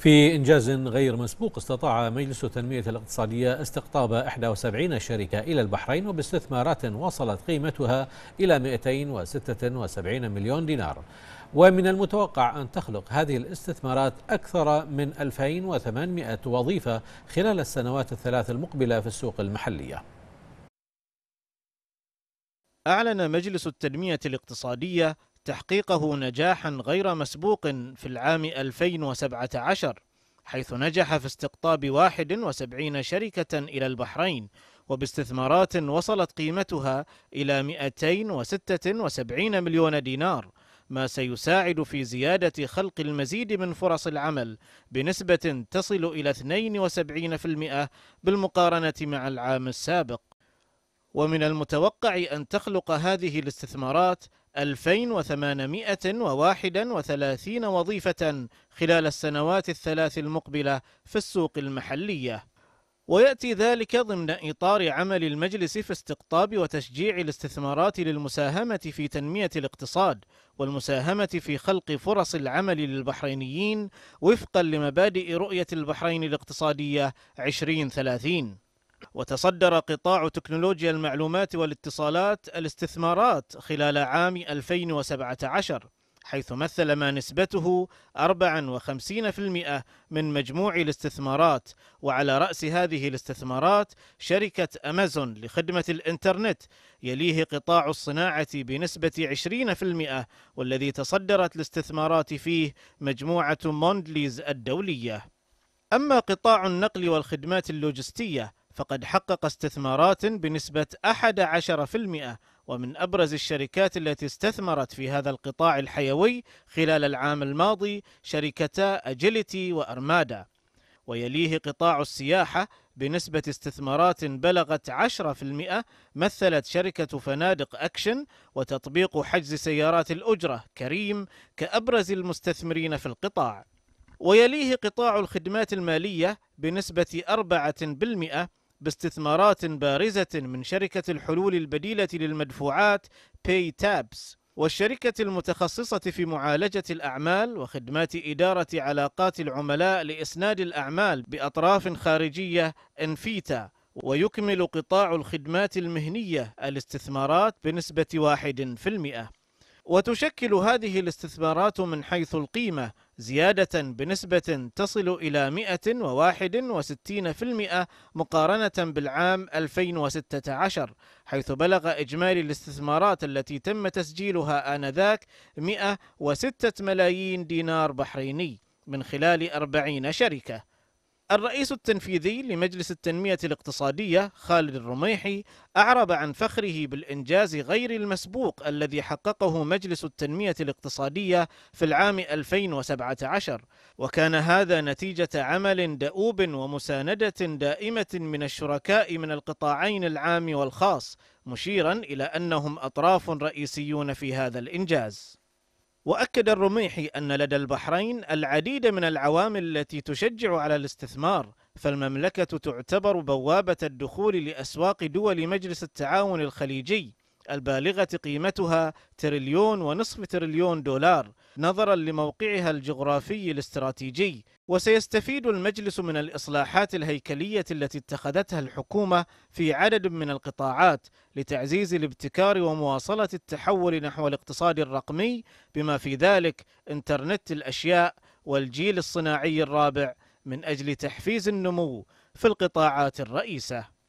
في إنجاز غير مسبوق استطاع مجلس التنمية الاقتصادية استقطاب 71 شركة إلى البحرين وباستثمارات وصلت قيمتها إلى 276 مليون دينار ومن المتوقع أن تخلق هذه الاستثمارات أكثر من 2800 وظيفة خلال السنوات الثلاث المقبلة في السوق المحلية أعلن مجلس التنمية الاقتصادية تحقيقه نجاحا غير مسبوق في العام 2017 حيث نجح في استقطاب 71 شركة إلى البحرين وباستثمارات وصلت قيمتها إلى 276 مليون دينار ما سيساعد في زيادة خلق المزيد من فرص العمل بنسبة تصل إلى 72% بالمقارنة مع العام السابق ومن المتوقع أن تخلق هذه الاستثمارات 2831 وظيفة خلال السنوات الثلاث المقبلة في السوق المحلية ويأتي ذلك ضمن إطار عمل المجلس في استقطاب وتشجيع الاستثمارات للمساهمة في تنمية الاقتصاد والمساهمة في خلق فرص العمل للبحرينيين وفقا لمبادئ رؤية البحرين الاقتصادية 2030 وتصدر قطاع تكنولوجيا المعلومات والاتصالات الاستثمارات خلال عام 2017 حيث مثل ما نسبته 54% من مجموع الاستثمارات وعلى رأس هذه الاستثمارات شركة أمازون لخدمة الإنترنت يليه قطاع الصناعة بنسبة 20% والذي تصدرت الاستثمارات فيه مجموعة موندليز الدولية أما قطاع النقل والخدمات اللوجستية فقد حقق استثمارات بنسبة 11% ومن أبرز الشركات التي استثمرت في هذا القطاع الحيوي خلال العام الماضي شركتا أجيليتي وأرمادا ويليه قطاع السياحة بنسبة استثمارات بلغت 10% مثلت شركة فنادق أكشن وتطبيق حجز سيارات الأجرة كريم كأبرز المستثمرين في القطاع ويليه قطاع الخدمات المالية بنسبة 4% باستثمارات بارزة من شركة الحلول البديلة للمدفوعات باي تابس والشركة المتخصصة في معالجة الأعمال وخدمات إدارة علاقات العملاء لإسناد الأعمال بأطراف خارجية انفيتا ويكمل قطاع الخدمات المهنية الاستثمارات بنسبة واحد في المئة وتشكل هذه الاستثمارات من حيث القيمة زيادة بنسبة تصل إلى 161% مقارنة بالعام 2016 حيث بلغ إجمالي الاستثمارات التي تم تسجيلها آنذاك 106 ملايين دينار بحريني من خلال 40 شركة الرئيس التنفيذي لمجلس التنمية الاقتصادية خالد الرميحي أعرب عن فخره بالإنجاز غير المسبوق الذي حققه مجلس التنمية الاقتصادية في العام 2017 وكان هذا نتيجة عمل دؤوب ومساندة دائمة من الشركاء من القطاعين العام والخاص مشيرا إلى أنهم أطراف رئيسيون في هذا الإنجاز وأكد الرميحي أن لدى البحرين العديد من العوامل التي تشجع على الاستثمار فالمملكة تعتبر بوابة الدخول لأسواق دول مجلس التعاون الخليجي البالغة قيمتها تريليون ونصف تريليون دولار نظرا لموقعها الجغرافي الاستراتيجي وسيستفيد المجلس من الإصلاحات الهيكلية التي اتخذتها الحكومة في عدد من القطاعات لتعزيز الابتكار ومواصلة التحول نحو الاقتصاد الرقمي بما في ذلك إنترنت الأشياء والجيل الصناعي الرابع من أجل تحفيز النمو في القطاعات الرئيسة